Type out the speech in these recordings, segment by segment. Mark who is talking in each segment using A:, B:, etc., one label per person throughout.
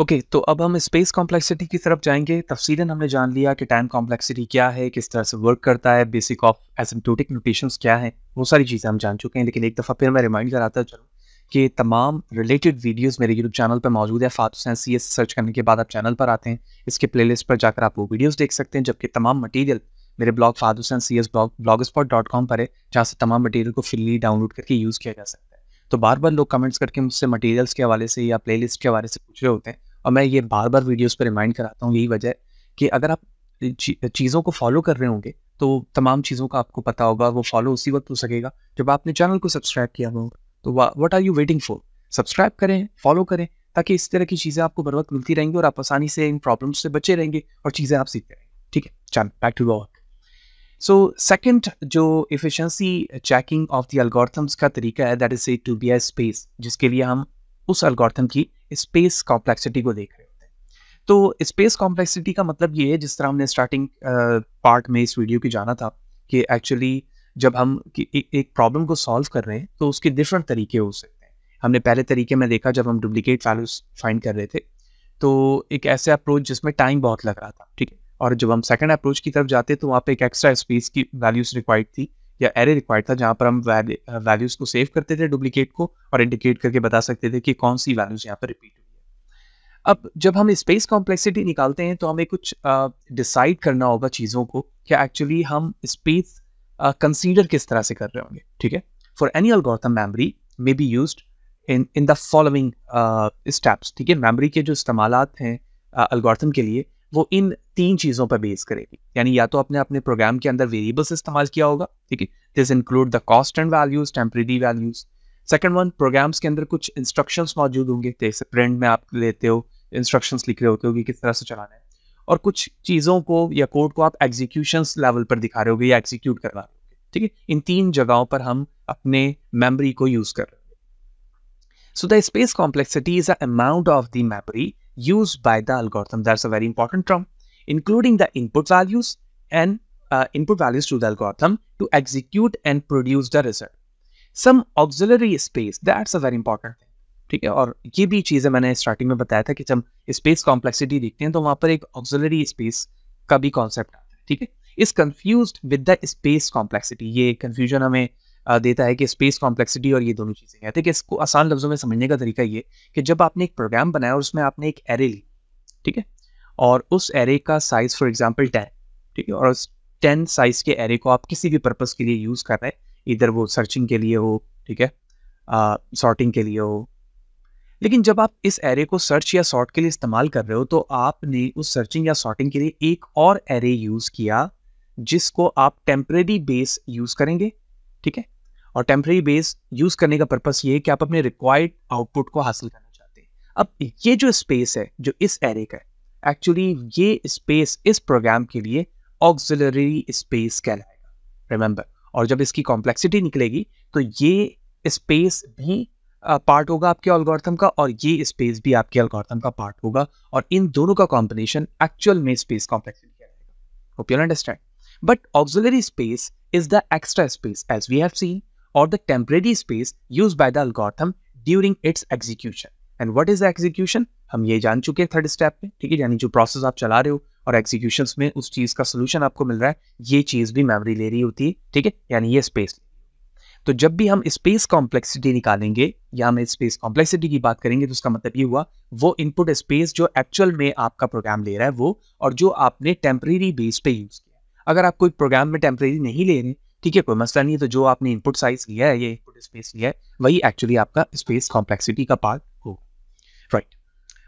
A: Okay okay, तो अब हम स्पेस कॉम्प्लेक्सिटी की तरफ जाएंगे तफसीला हमने जान लिया कि टाइम कॉम्प्लेक्सिटी क्या है किस तरह से वर्क करता है बेसिक ऑफ एसमटोटिक नोटेशंस क्या है वो सारी चीज़ें हम जान चुके हैं लेकिन एक दफ़ा फिर मैं रिमाइंड कराता चलूँ कि तमाम रिलेटेड वीडियोस मेरे यूट्यूब चैनल पर मौजूद है फातु हुसैन सी सर्च करने के बाद आप चैनल पर आते हैं इसके प्ले पर जाकर आप वो वीडियोज़ देख सकते हैं जबकि तमाम मटीरियल मेरे blog Fatu Hussain C S blog blogspot dot पर है जहाँ से तमाम मटीरियल को फ्रीली डाउनलोड करके यूज़ किया जा सकता है तो बार बार लोग कमेंट्स करके मुझसे मटेरियल्स के हवाले से या प्लेलिस्ट के हवाले से पूछ रहे होते हैं और मैं ये बार बार वीडियोस पर रिमाइंड कराता हूँ यही वजह कि अगर आप चीज़ों को फॉलो कर रहे होंगे तो तमाम चीज़ों का आपको पता होगा वो फॉलो उसी वक्त हो सकेगा जब आपने चैनल को सब्सक्राइब किया होगा तो what are you waiting for subscribe करें फॉलो करें ताकि इस तरह की चीज़ें आपको बर वक्त मिलती रहेंगी और आप आसानी से इन प्रॉब्लम से बचे रहेंगे और चीज़ें आप सीखते रहेंगे ठीक है चल back to work so second जो efficiency checking of the algorithms का तरीका है that is a to be I space जिसके लिए हम उस एल्गोरिथम की स्पेस कॉम्प्लेक्सिटी को देख रहे होते हैं तो स्पेस कॉम्प्लेक्सिटी का मतलब ये है जिस तरह हमने स्टार्टिंग पार्ट में इस वीडियो की जाना था कि एक्चुअली जब हम एक प्रॉब्लम को सॉल्व कर रहे हैं तो उसके डिफरेंट तरीके हो सकते हैं हमने पहले तरीके में देखा जब हम डुप्लीकेट वैल्यूज फाइंड कर रहे थे तो एक ऐसे अप्रोच जिसमें टाइम बहुत लग रहा था ठीक है और जब हम सेकंड अप्रोच की तरफ जाते तो वहाँ पे एक एक्स्ट्रा स्पेस की वैल्यूज रिक्वायर्ड थी या एरे रिक्वायर्ड था जहाँ पर हम वैल्यूज को सेव करते थे डुप्लीकेट को और इंडिकेट करके बता सकते थे कि कौन सी वैल्यूज यहाँ पर रिपीट हुई है अब जब हम स्पेस कॉम्प्लेक्सिटी निकालते हैं तो हमें कुछ डिसाइड uh, करना होगा चीज़ों को कि एक्चुअली हम स्पेस कंसीडर uh, किस तरह से कर रहे होंगे ठीक है for any algorithm memory may be use in in the following steps ठीक है मेमरी के जो इस्तेमाल हैं अलगोर्थम uh, के लिए वो इन तीन चीज़ों पर बेस करेगी यानी या तो आपने अपने प्रोग्राम के अंदर वेरिएबल्स इस्तेमाल किया होगा ठीक है this include the cost and values temporary values second one programs के अंदर कुछ इंस्ट्रक्शन मौजूद होंगे जैसे प्रिंट में आप लेते हो इंस्ट्रक्शन लिख रहे होते हो कि किस तरह से चलाना है और कुछ चीज़ों को या कोड को आप एग्जीक्यूशन लेवल पर दिखा रहे हो या एग्जीक्यूट करवा रहे हो ठीक है इन तीन जगहों पर हम अपने मेमरी को यूज़ कर रहे हैं So the space complexity is the amount of the memory used by the algorithm. That's a very important term, including the input values and uh, input values to the algorithm to execute and produce the result. Some auxiliary space, that's a very important thing. ठीक है और ये भी चीज़ें मैंने starting में बताया था कि जब स्पेस कॉम्प्लेक्सिटी देखते हैं तो वहाँ पर एक ऑक्सिलरी स्पेस का भी कॉन्सेप्ट आता है ठीक है इस confuse with the space complexity ये हमें देता है कि स्पेस कॉम्प्लेक्सिटी और ये दोनों चीज़ें हैं ठीक है इसको आसान लफ्ज़ों में समझने का तरीका ये कि जब आपने एक प्रोग्राम बनाया और उसमें आपने एक एरे ली ठीक है और उस एरे का साइज़ फॉर एग्जाम्पल टेन ठीक है और उस टेन साइज़ के एरे को आप किसी भी पर्पज़ के लिए यूज़ कर रहे हैं इधर वो सर्चिंग के लिए हो ठीक है सॉर्टिंग के लिए हो लेकिन जब आप इस एरे को सर्च या सॉर्ट के लिए इस्तेमाल कर रहे हो तो आपने उस सर्चिंग या सॉर्टिंग के लिए एक और एरे यूज़ किया जिसको आप टेम्परेरी बेस यूज़ करेंगे ठीक है और टेम्प्रेरी बेस यूज़ करने का पर्पस ये है कि आप अपने रिक्वायर्ड आउटपुट को हासिल करना चाहते हैं अब ये जो स्पेस है जो इस एरे का है एक्चुअली ये स्पेस इस प्रोग्राम के लिए ऑक्सिलरी स्पेस कहलाएगा रिमेंबर और जब इसकी कॉम्प्लेक्सिटी निकलेगी तो ये स्पेस भी पार्ट होगा आपके अलगोर्थम का और ये स्पेस भी आपके अलगोर्थम का पार्ट होगा और इन दोनों का कॉम्बिनेशन एक्चुअल में स्पेस कॉम्प्लेक्सिटी कहलाएगा hope you understand but auxiliary space is the extra space as we have seen or the temporary space used by the algorithm during its execution. And is is execution? हम ये जान चुके हैं third step में ठीक है यानी जो प्रोसेस आप चला रहे हो और एग्जीक्यूशन में उस चीज का सोल्यूशन आपको मिल रहा है ये चीज भी मेमोरी ले रही होती है ठीक है यानी ये स्पेस तो जब भी हम स्पेस कॉम्प्लेक्सिटी निकालेंगे या हम स्पेस कॉम्प्लेक्सिटी की बात करेंगे तो उसका मतलब ये हुआ वो इनपुट स्पेस जो एक्चुअल में आपका प्रोग्राम ले रहा है वो और जो आपने टेम्परेरी बेस पे यूज किया अगर आप कोई प्रोग्राम में टेम्परेरी नहीं ले रहे ठीक है कोई मसला नहीं है तो जो आपने इनपुट साइज लिया है ये इनपुट स्पेस लिया है वही एक्चुअली आपका स्पेस कॉम्प्लेक्सिटी का पार्ट होगा राइट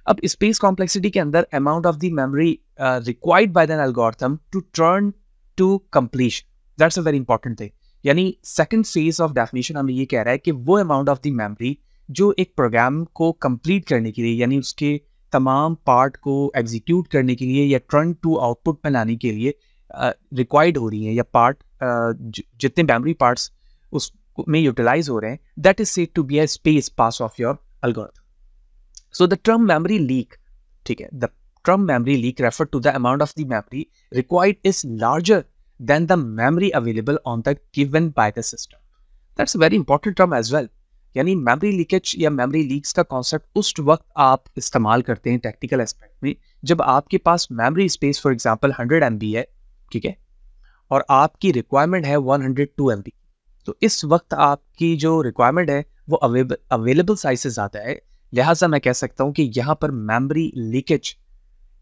A: अब स्पेस कॉम्प्लेक्सिटी के अंदर amount of the memory required by an algorithm to turn to completion that's a very important thing यानी सेकंड फेज ऑफ डेफिनेशन हमें ये कह रहा है कि वो अमाउंट ऑफ द मेमोरी जो एक प्रोग्राम को कंप्लीट करने के लिए यानी उसके तमाम पार्ट को एग्जीक्यूट करने के लिए या टर्न टू आउटपुट में लाने के लिए रिक्वायर्ड हो रही हैं या पार्ट जितने मेमोरी पार्ट्स उस में यूटिलाइज हो रहे हैं that is said to be a space pass of your algorithm so the term memory leak ठीक है the term memory leak refer to the amount of the memory required is larger than the memory available on the given by the system that's very important term as well यानी memory leakage या memory leaks का concept उस वक्त आप इस्तेमाल करते हैं technical aspect में जब आपके पास memory space for example hundred M है ठीक है और आपकी रिक्वायरमेंट है 102 हंड्रेड तो इस वक्त आपकी जो रिक्वायरमेंट है वो अवेलेबल अवेलेबल साइज से ज़्यादा है लिहाजा मैं कह सकता हूँ कि यहाँ पर मेमोरी लीकेज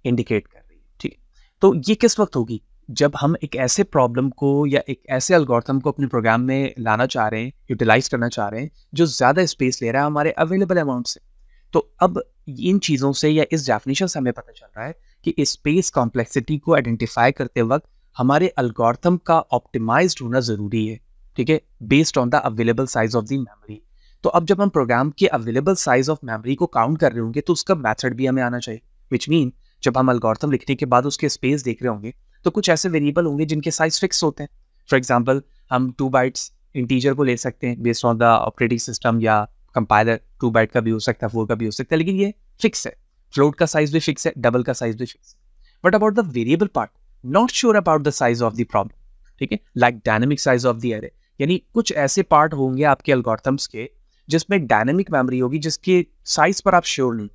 A: इंडिकेट कर रही है ठीक तो ये किस वक्त होगी जब हम एक ऐसे प्रॉब्लम को या एक ऐसे अलगोर्थम को अपने प्रोग्राम में लाना चाह रहे हैं यूटिलाइज करना चाह रहे हैं जो ज़्यादा स्पेस ले रहा है हमारे अवेलेबल अमाउंट से तो अब इन चीज़ों से या इस डेफिनेशन से हमें पता चल रहा है कि स्पेस कॉम्प्लेक्सिटी को आइडेंटिफाई करते वक्त हमारे अल्गोर्थम का ऑप्टिमाइज होना ज़रूरी है ठीक है based on the available size of the memory तो अब जब हम प्रोग्राम के अवेलेबल साइज ऑफ मेमोरी को काउंट कर रहे होंगे तो उसका मैथड भी हमें आना चाहिए विच मीन जब हम अल्गोर्थम लिखने के बाद उसके स्पेस देख रहे होंगे तो कुछ ऐसे वेरिएबल होंगे जिनके साइज फिक्स होते हैं फॉर एग्जाम्पल हम टू बाइट्स इंटीजर को ले सकते हैं based on the operating system या कंपाइलर टू बाइट का भी हो सकता है फोर का भी हो सकता है लेकिन ये फिक्स है फ्लोट का साइज भी फिक्स है डबल का साइज भी फिक्स है but about the variable part not sure about the size of the problem ठीक है like dynamic size of the array यानी कुछ ऐसे पार्ट होंगे आपके एल्गोरिथम्स के जिसमें डायनेमिक मेमोरी होगी जिसके साइज पर आप श्योर नहीं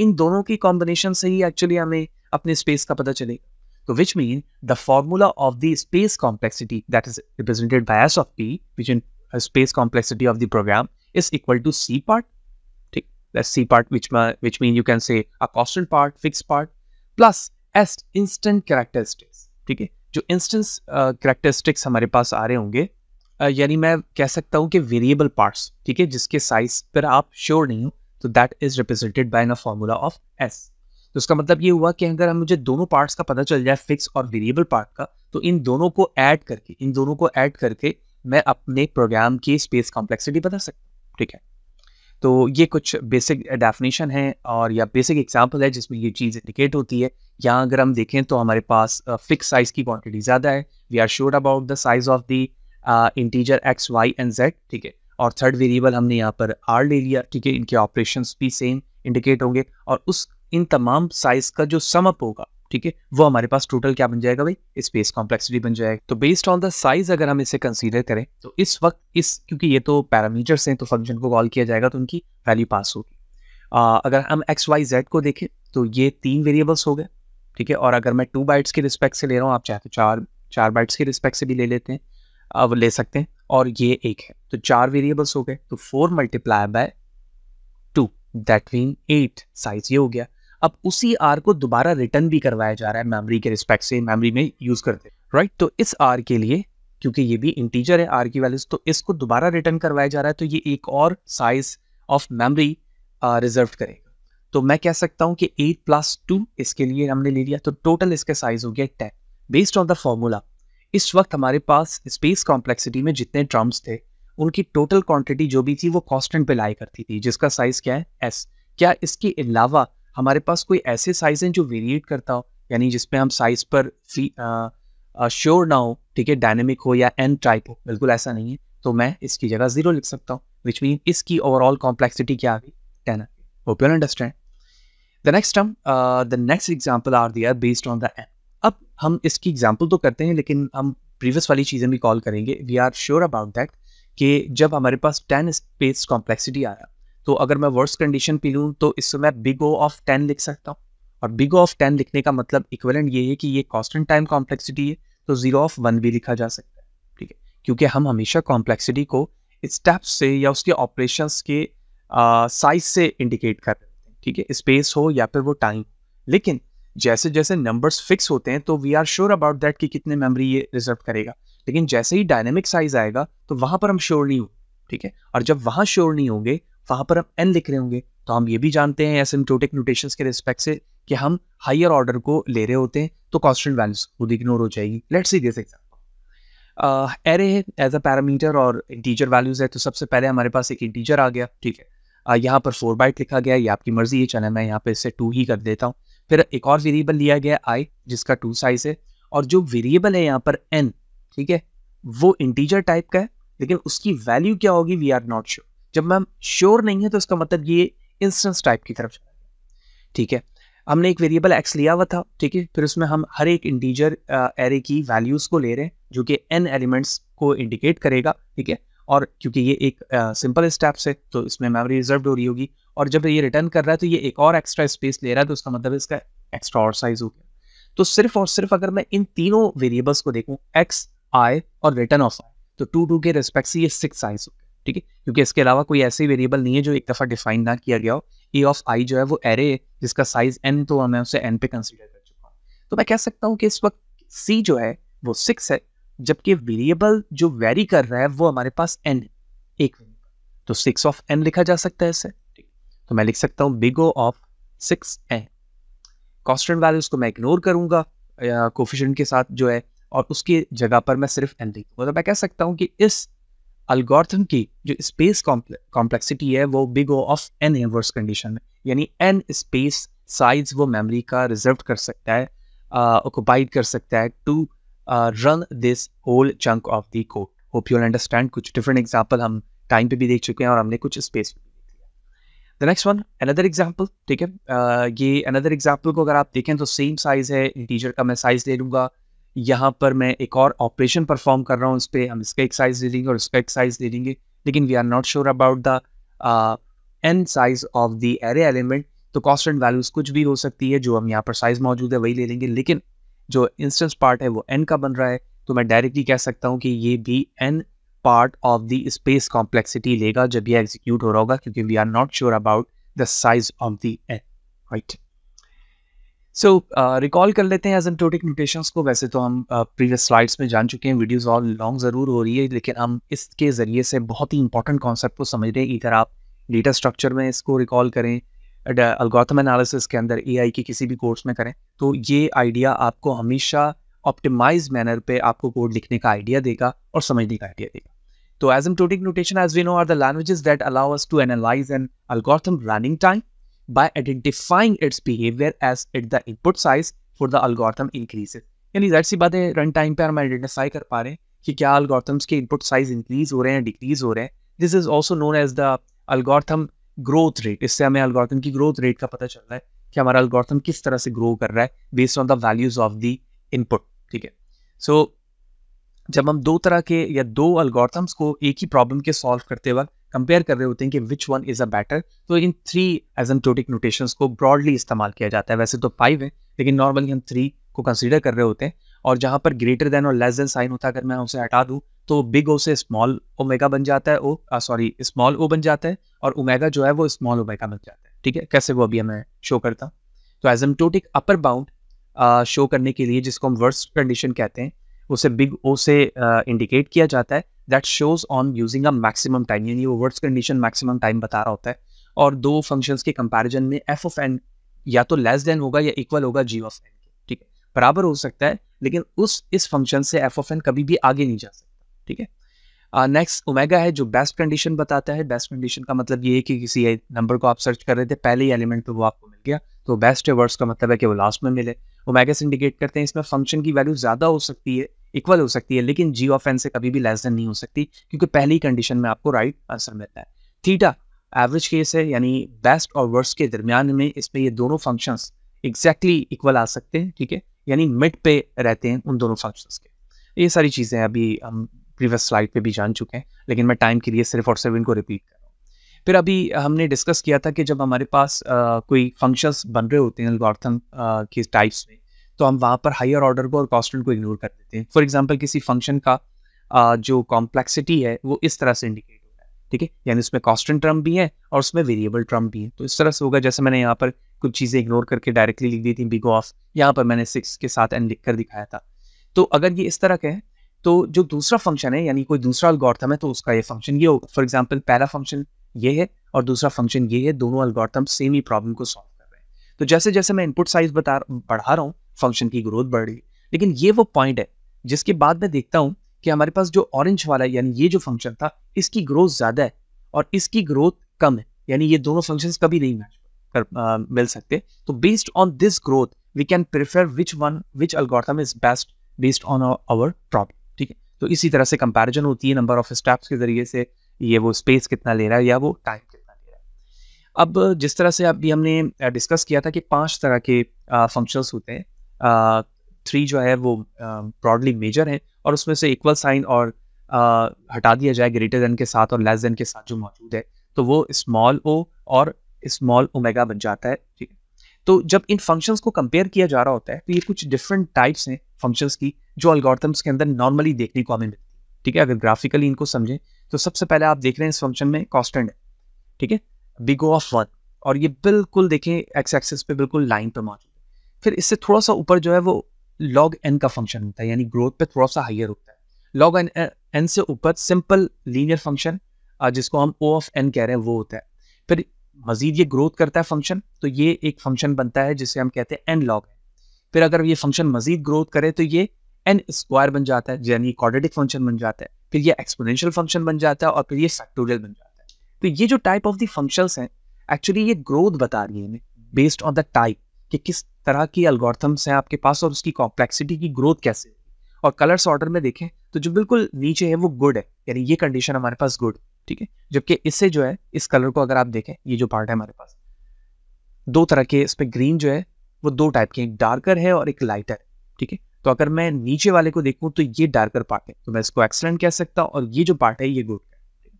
A: इन दोनों की कॉम्बिनेशन से ही एक्चुअली हमें अपने स्पेस का पता चलेगा तो which mean the formula of the space complexity that is represented by S of P which in space complexity of the program is equal to C part ठीक that C part which which mean you can say a constant part fix part plus S instant characteristics ठीक है जो instance characteristics uh, हमारे पास आ रहे होंगे uh, यानी मैं कह सकता हूँ कि वेरिएबल पार्ट्स ठीक है जिसके साइज पर आप श्योर नहीं हो तो that is represented by a formula of S तो उसका मतलब ये हुआ कि अगर हम मुझे दोनों पार्ट्स का पता चल जाए फिक्स और वेरिएबल पार्ट का तो इन दोनों को ऐड करके इन दोनों को ऐड करके मैं अपने प्रोग्राम की स्पेस कॉम्प्लेक्सिटी बता सकता हूँ ठीक है तो ये कुछ बेसिक डेफिनेशन है और या बेसिक एग्जांपल है जिसमें ये चीज़ इंडिकेट होती है यहाँ अगर हम देखें तो हमारे पास फिक्स uh, साइज़ की क्वांटिटी ज़्यादा है we are sure about the size of the integer x y and z ठीक है और थर्ड वेरिएबल हमने यहाँ पर आर ले लिया ठीक है इनके ऑपरेशन भी सेम इंडिकेट होंगे और उस इन तमाम साइज़ का जो समअप होगा ठीक है वो हमारे पास टोटल क्या बन जाएगा भाई स्पेस कॉम्प्लेक्सिटी बन जाएगा तो बेस्ड ऑन द साइज अगर हम इसे कंसीडर करें तो इस वक्त इस क्योंकि ये तो पैरामीटर्स हैं तो फंक्शन को कॉल किया जाएगा तो उनकी वैल्यू पास होगी अगर हम एक्स वाई जेड को देखें तो ये तीन वेरिएबल्स हो गए ठीक है और अगर मैं टू बाइट्स के रिस्पेक्ट से ले रहा हूँ आप चाहे तो चार चार बाइट्स के रिस्पेक्ट से भी ले लेते हैं अब ले सकते हैं और ये एक है तो चार वेरिएबल्स हो गए तो four multiply by two that mean eight size ये हो गया अब उसी आर को दोबारा रिटर्न भी करवाया जा रहा है मेमोरी के रिस्पेक्ट से मेमोरी में यूज़ करते राइट right? तो इस आर के लिए क्योंकि ये भी इंटीजर है आर की वैल्यूज तो इसको दोबारा रिटर्न करवाया जा रहा है तो ये एक और साइज ऑफ मेमरी रिजर्व करेगा तो मैं कह सकता हूँ कि एट प्लस टू इसके लिए हमने ले लिया तो टोटल इसका साइज हो गया ten based on the formula इस वक्त हमारे पास स्पेस कॉम्प्लेक्सिटी में जितने ड्रम्स थे उनकी टोटल क्वांटिटी जो भी थी वो कॉन्स्टेंट पे लाई करती थी जिसका साइज क्या है एस क्या इसके अलावा हमारे पास कोई ऐसे साइज हैं जो वेरिएट करता हो यानी जिसमें हम साइज पर श्योर ना हो ठीक है डायनेमिक हो या एन टाइप हो बिल्कुल ऐसा नहीं है तो मैं इसकी जगह ज़ीरो लिख सकता हूँ विच मीन इसकी ओवरऑल कॉम्प्लेक्सिटी क्या आ गई ten hope you understand the next term the next example are there based on the N अब हम इसकी एग्जाम्पल तो करते हैं लेकिन हम प्रीवियस वाली चीज़ें भी कॉल करेंगे we are sure about that कि जब हमारे पास टेन स्पेस कॉम्प्लेक्सिटी आया तो अगर मैं वर्स्ट कंडीशन पी लूँ तो इससे मैं बिग ओ ऑफ टेन लिख सकता हूँ और बिग ओ ऑफ टेन लिखने का मतलब इक्वलेंट ये है कि ये कॉन्स्टेंट टाइम कॉम्प्लेक्सिटी है तो जीरो ऑफ वन भी लिखा जा सकता है ठीक है क्योंकि हम हमेशा कॉम्प्लेक्सिटी को स्टेप्स से या उसके ऑपरेशन के साइज से इंडिकेट कर रहे हैं ठीक है स्पेस हो या फिर वो टाइम लेकिन जैसे जैसे नंबर्स फिक्स होते हैं तो we are sure about that कि कितने मेमोरी ये रिजर्व करेगा लेकिन जैसे ही डायनेमिक साइज आएगा तो वहाँ पर हम श्योर नहीं हो ठीक है और जब वहाँ श्योर नहीं होंगे वहां पर हम एन लिख रहे होंगे तो हम ये भी जानते हैं एसिम्टोटिक नोटेशन के रिस्पेक्ट से कि हम हाइयर ऑर्डर को ले रहे होते हैं तो कॉन्स्टेंट वैल्यूज खुद इग्नोर हो जाएगी let's see this example array है एज अ पैरामीटर और इंटीजर वैल्यूज है तो सबसे पहले हमारे पास एक इंटीजर आ गया ठीक है uh, यहाँ पर फोर बाइट लिखा गया ये आपकी मर्जी है चले मैं यहाँ पे इससे टू ही कर देता हूँ फिर एक और वेरिएबल लिया गया आई जिसका टू साइज है और जो वेरिएबल है यहाँ पर एन ठीक है वो इंटीजर टाइप का है लेकिन उसकी वैल्यू क्या होगी वी आर नॉट श्योर जब मैम श्योर नहीं है तो इसका मतलब ये इंस्टेंस टाइप की तरफ ठीक है हमने एक वेरिएबल एक्स लिया हुआ था ठीक है फिर उसमें हम हर एक इंटीजर एरे की वैल्यूज़ को ले रहे हैं जो कि एन एलिमेंट्स को इंडिकेट करेगा ठीक है और क्योंकि ये एक सिंपल स्टेप है तो इसमें मेमोरी रिजर्व हो रही होगी और जब ये रिटर्न कर रहा है तो ये एक और एक्स्ट्रा स्पेस ले रहा है तो उसका मतलब इसका एक्स्ट्रा और साइज हो गया तो सिर्फ और सिर्फ अगर मैं इन तीनों वेरिएबल्स को देखूँ एक्स आई और रिटर्न ऑफ आई तो टू टू के रिस्पेक्ट से ये सिक्स साइज हो गया ठीक है क्योंकि इसके अलावा कोई ऐसे वेरिएबल नहीं है जो एक दफ़ा डिफाइन ना किया गया हो ए ऑफ आई जो है वो एरे जिसका साइज एन तो मैं उसे एन पे कंसिडर कर चुका हूँ तो मैं कह सकता हूँ कि इस वक्त सी जो है वो सिक्स है जबकि वेरिएबल जो वेरी कर रहा है वो हमारे पास एन है एक तो सिक्स ऑफ एन लिखा जा सकता है इससे तो मैं लिख सकता हूँ big o of six n constant values को मैं इग्नोर करूंगा कोफिशेंट के साथ जो है और उसकी जगह पर मैं सिर्फ एन लिखूंगा तो मैं कह सकता हूँ कि इस अलगोर्थन की जो स्पेस कॉम्प्लेक्सिटी है वो big o of n inverse condition में यानी एन स्पेस साइज वो मेमोरी का रिजर्व कर सकता है ऑक्यूपाइड कर सकता है to run this whole chunk of the code hope you understand कुछ डिफरेंट एग्जाम्पल हम टाइम पे भी देख चुके हैं और हमने कुछ space the next one another example ठीक है ये अनदर एग्जाम्पल को अगर आप देखें तो सेम साइज़ है इंटीजर का मैं साइज़ ले लूँगा यहाँ पर मैं एक और ऑपरेशन परफॉर्म कर रहा हूँ उस पर हम इसका एक साइज़ ले लेंगे और उसका एक साइज़ ले देंगे लेकिन we are not sure about the n size of the array element तो कॉस्ट एंड वैल्यूज कुछ भी हो सकती है जो हम यहाँ पर साइज़ मौजूद है वही ले लेंगे लेकिन जो इंस्टेंस पार्ट है वो एन का बन रहा है तो मैं डायरेक्टली कह सकता हूँ कि ये भी an part of the space complexity लेगा जब यह एग्जीक्यूट हो रहा होगा क्योंकि we are not sure about the size of the n right so recall uh, कर लेते हैं एजेंटोटिक म्यूटेशंस को वैसे तो हम प्रीवियस uh, स्लाइड्स में जान चुके हैं वीडियोस और लॉन्ग ज़रूर हो रही है लेकिन हम इसके ज़रिए से बहुत ही इंपॉर्टेंट कॉन्सेप्ट को समझ रहे हैं इधर आप डेटा स्ट्रक्चर में इसको रिकॉल करें अलगौथम एनालिसिस uh, के अंदर ए के किसी भी कोर्स में करें तो ये आइडिया आपको हमेशा ऑप्टिमाइज मैनर पे आपको कोड लिखने का आइडिया देगा और समझने का आइडिया देगा तो asymptotic notation as we know are the languages that allow us to analyze an algorithm running time by identifying its behavior as at the input size for the algorithm increases. यानी जाहिर सी बात है run time पे हम identify कर पा रहे हैं कि क्या अलगोर्थम्स के इनपुट साइज इंक्रीज हो रहे हैं डिक्रीज हो रहे हैं this is also known as the algorithm growth rate इससे हमें अलगोर्थम की ग्रोथ रेट का पता चल रहा है कि हमारा अलगोर्थम किस तरह से ग्रो कर रहा है based on the values of the input ठीक है सो जब हम दो तरह के या दो अलगोर्थम्स को एक ही प्रॉब्लम के सॉल्व करते वक्त कंपेयर कर रहे होते हैं कि which one is a better तो इन थ्री एजेंटोटिक नोटेशन को ब्रॉडली इस्तेमाल किया जाता है वैसे तो फाइव है लेकिन नॉर्मली हम थ्री को कंसिडर कर रहे होते हैं और जहाँ पर ग्रेटर देन और लेस देन साइन होता है अगर मैं उसे हटा दूँ तो बिग ओ से स्मॉल ओमेगा बन जाता है ओ सॉरी स्मॉल ओ बन जाता है और ओमेगा जो है वो स्मॉल ओमेगा बन जाता है ठीक है कैसे वो अभी हमें शो करता तो एजम्टोटिक अपर बाउंड शो करने के लिए जिसको हम वर्स्ट कंडीशन कहते हैं उसे बिग ओ से इंडिकेट किया जाता है that shows on using a maximum time यानी वो वर्ड्स कंडीशन मैक्सिमम टाइम बता रहा होता है और दो फंक्शंस के कंपैरिजन में एफ ऑफ एन या तो लेस देन होगा या इक्वल होगा जी ऑफ एन ठीक है बराबर हो सकता है लेकिन उस इस फंक्शन से एफ ऑफ एन कभी भी आगे नहीं जा सकता ठीक है नेक्स्ट ओमेगा है जो बेस्ट कंडीशन बताता है बेस्ट कंडीशन का मतलब ये है कि किसी नंबर को आप सर्च कर रहे थे पहले ही एलिमेंट पे तो वो आपको मिल गया तो बेस्ट है वर्ड्स का मतलब है कि वो लास्ट में मिले ओमेगा से इंडिकेट करते हैं इसमें फंक्शन की वैल्यू ज़्यादा हो सकती है इक्वल हो सकती है लेकिन जी ऑफ एन से कभी भी लेस देन नहीं हो सकती क्योंकि पहली कंडीशन में आपको राइट right आंसर मिलता है थीटा एवरेज केस है यानी बेस्ट और वर्स्ट के दरमियान में इसमें ये दोनों फंक्शंस एग्जैक्टली इक्वल आ सकते हैं ठीक है यानी मिड पे रहते हैं उन दोनों फंक्शंस के ये सारी चीज़ें अभी हम प्रीवियस स्लाइड पे भी जान चुके हैं लेकिन मैं टाइम के लिए सिर्फ और सिर्फ इनको रिपीट कर रहा हूँ फिर अभी हमने डिस्कस किया था कि जब हमारे पास आ, कोई फंक्शंस बन रहे होते हैं एल्गोरिथम के टाइप्स में तो हम वहाँ पर हायर ऑर्डर को और कॉन्स्टेंट को इग्नोर कर देते हैं फॉर एग्जाम्पल किसी फंक्शन का आ, जो कॉम्प्लेक्सिटी है वो इस तरह से इंडिकेट हो है ठीक है यानी उसमें कॉन्स्टेंट ट्रम भी है और उसमें वेरिएबल ट्रम भी है तो इस तरह से होगा जैसे मैंने यहाँ पर कुछ चीज़ें इग्नोर करके डायरेक्टली लिख दी थी बिगो ऑफ यहाँ पर मैंने सिक्स के साथ एन लिख कर दिखाया था तो अगर ये इस तरह के हैं तो जो दूसरा फंक्शन है यानी कोई दूसरा अलगौरथम है तो उसका ये फंक्शन ये होगा फॉर एग्जाम्पल पहला फंक्शन ये है और दूसरा फंक्शन ये है दोनों अलगौरथम सेम ही प्रॉब्लम को सॉल्व कर रहे हैं तो जैसे जैसे मैं इनपुट साइज बता बढ़ा रहा हूँ फंक्शन की ग्रोथ बढ़ रही लेकिन ये वो पॉइंट है जिसके बाद मैं देखता हूँ कि हमारे पास जो ऑरेंज वाला यानी ये जो फंक्शन था इसकी ग्रोथ ज़्यादा है और इसकी ग्रोथ कम है यानी ये दोनों फंक्शन कभी नहीं मैच कर आ, मिल सकते तो based on this growth we can prefer which one which algorithm is best based on our problem ठीक है तो इसी तरह से कंपेरिजन होती है नंबर ऑफ स्टेप्स के जरिए से ये वो स्पेस कितना ले रहा है या वो टाइम कितना ले रहा है अब जिस तरह से अभी हमने डिस्कस किया था कि पांच तरह के फंक्शंस होते हैं थ्री जो है वो ब्रॉडली मेजर हैं और उसमें से इक्वल साइन और आ, हटा दिया जाए ग्रेटर देन के साथ और लेस देन के साथ जो मौजूद है तो वो स्मॉल ओ और स्मॉल ओमेगा बन जाता है ठीक है तो जब इन फंक्शंस को कंपेयर किया जा रहा होता है तो ये कुछ डिफरेंट टाइप्स हैं फंक्शंस की जो अलगोर्थम्स के अंदर नॉर्मली देखने को हमें मिलती है ठीक है अगर ग्राफिकली इनको समझें तो सबसे पहले आप देख रहे हैं इस फंक्शन में कॉन्स्टेंट है ठीक है बिगो ऑफ वन और ये बिल्कुल देखें एक्स एक्सेस पे बिल्कुल लाइन पर मौजूद फिर इससे थोड़ा सा ऊपर जो है वो लॉग एन का फंक्शन होता है यानी ग्रोथ पे थोड़ा सा हाइयर होता है लॉग एन एन से ऊपर सिंपल लीनियर फंक्शन जिसको हम ओ ऑफ एन कह रहे हैं वो होता है फिर मजीद ये ग्रोथ करता है फंक्शन तो ये एक फंक्शन बनता है जिसे हम कहते हैं एन लॉग एन फिर अगर ये फंक्शन मजीद ग्रोथ करे तो ये एन स्क्वायर बन जाता है यानी क्वाड्रेटिक फंक्शन बन जाता है फिर ये एक्सपोनेंशियल फंक्शन बन जाता है और फिर ये फैक्टोरियल बन जाता है तो ये जो टाइप ऑफ दी फंक्शंस हैं एक्चुअली ये ग्रोथ बता रही है बेस्ड ऑन द टाइप कि किस तरह की अलगोर्थम्स हैं आपके पास और उसकी कॉम्प्लेक्सिटी की ग्रोथ कैसे और कलर्स ऑर्डर में देखें तो जो बिल्कुल नीचे है वो गुड है यानी ये कंडीशन हमारे पास गुड ठीक है जबकि इससे जो है इस कलर को अगर आप देखें ये जो पार्ट है हमारे पास दो तरह के इस पर ग्रीन जो है वो दो टाइप के एक डार्कर है और एक लाइटर ठीक है तो अगर मैं नीचे वाले को देखूँ तो ये डार्कर पार्ट है तो मैं इसको एक्सलेंट कह सकता हूँ और ये जो पार्ट है ये गुड है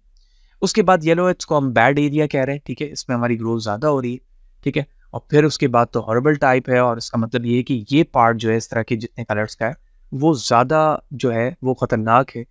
A: उसके बाद येलो इसको हम बैड एरिया कह रहे हैं ठीक है इसमें हमारी ग्रोथ ज़्यादा हो रही है ठीक है और फिर उसके बाद तो हॉर्बल टाइप है और इसका मतलब ये है कि ये पार्ट जो है इस तरह के जितने कलर्स का है वो ज़्यादा जो है वो ख़तरनाक है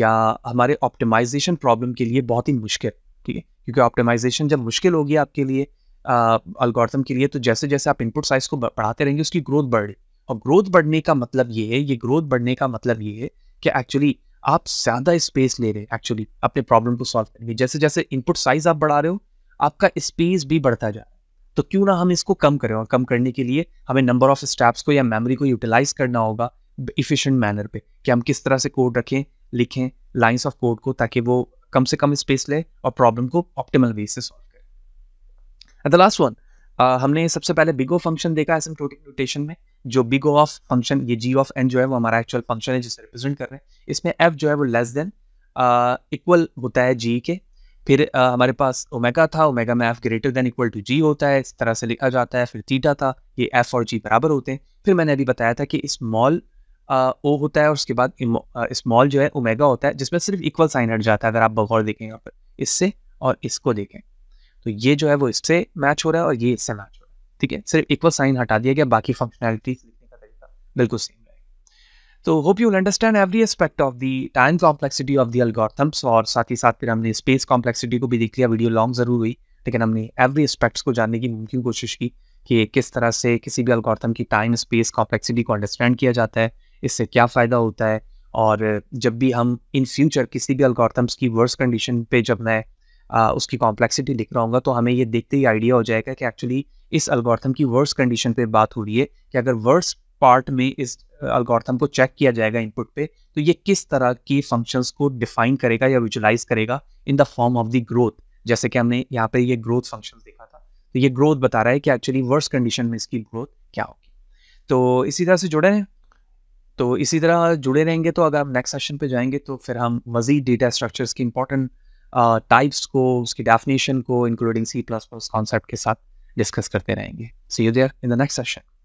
A: या हमारे ऑप्टिमाइजेशन प्रॉब्लम के लिए बहुत ही मुश्किल ठीक है क्योंकि ऑप्टिमाइजेशन जब मुश्किल होगी आपके लिए अलगोर्थम के लिए तो जैसे जैसे आप इनपुट साइज़ को बढ़ाते रहेंगे उसकी ग्रोथ बढ़ और ग्रोथ बढ़ने का मतलब ये है ये ग्रोथ बढ़ने का मतलब ये है कि एक्चुअली आप ज़्यादा स्पेस ले रहे हैं एक्चुअली अपने प्रॉब्लम को सॉल्व करने जैसे जैसे इनपुट साइज़ आप बढ़ा रहे हो आपका स्पेस भी बढ़ता जा रहा है तो क्यों ना हम इसको कम करें और कम करने के लिए हमें नंबर ऑफ स्टेप्स को या मेमोरी को यूटिलाइज करना होगा इफिशेंट मैनर पे कि हम किस तरह से कोड रखें लिखें लाइंस ऑफ कोड को ताकि वो कम से कम स्पेस ले और प्रॉब्लम को ऑप्टिमल वे से सॉल्व करें द लास्ट वन हमने सबसे पहले बिगो फंक्शन देखा एसिम्प्टोटिक नोटेशन में जो बिगो ऑफ फंक्शन ये जी ऑफ एन जो है वो हमारा एक्चुअल फंक्शन है जिसे रिप्रेजेंट कर रहे हैं इसमें एफ जो है वो लेस देन इक्वल होता है जी के फिर आ, हमारे पास ओमेगा था ओमेगा में f greater than equal to g होता है इस तरह से लिखा जाता है फिर थीटा था ये एफ और जी बराबर होते हैं फिर मैंने अभी बताया था कि स्मॉल ओ होता है और उसके बाद स्मॉल जो है ओमेगा होता है जिसमें सिर्फ इक्वल साइन हट जाता है अगर आप बगौर देखें यहाँ पर इससे और इसको देखें तो ये जो है वो इससे मैच हो रहा है और ये इससे मैच हो रहा है ठीक है सिर्फ इक्वल साइन हटा दिया गया बाकी फंक्शनैलिटी लिखने का तरीका बिल्कुल सेम तो hope you understand every aspect of the time complexity of the algorithms और साथ ही साथ फिर हमने स्पेस कॉम्प्लेक्सिटी को भी देख लिया वीडियो लॉन्ग जरूर हुई लेकिन हमने एवरी एस्पेक्ट्स को जानने की मुमकिन कोशिश की कि किस तरह से किसी भी अलगोरथम की टाइम स्पेस कॉम्प्लेक्सिटी को अंडरस्टैंड किया जाता है इससे क्या फ़ायदा होता है और जब भी हम इन फ्यूचर किसी भी अलगोरथम्स की वर्स कंडीशन पे जब मैं आ, उसकी कॉम्प्लेक्सिटी लिख रहा हूँ तो हमें ये देखते ही आइडिया हो जाएगा कि एक्चुअली इस अलगोरथम की वर्स कंडीशन पे बात हो रही है कि अगर वर्स पार्ट में इस अल्गोरिथम को चेक किया जाएगा इनपुट पे तो ये किस तरह की फंक्शंस को डिफाइन करेगा या विजुलाइज करेगा in the form of the growth जैसे कि हमने यहाँ पे ये ग्रोथ फंक्शन देखा था तो ये ग्रोथ बता रहा है कि एक्चुअली वर्स कंडीशन में इसकी ग्रोथ क्या होगी तो इसी तरह से जुड़े रहें तो इसी तरह जुड़े रहेंगे तो अगर हम नेक्स्ट सेशन पे जाएंगे तो फिर हम मजीद डेटा स्ट्रक्चर्स की इंपॉर्टेंट टाइप्स को उसकी डेफिनेशन को including C plus plus concept के साथ डिस्कस करते रहेंगे see you there in the next session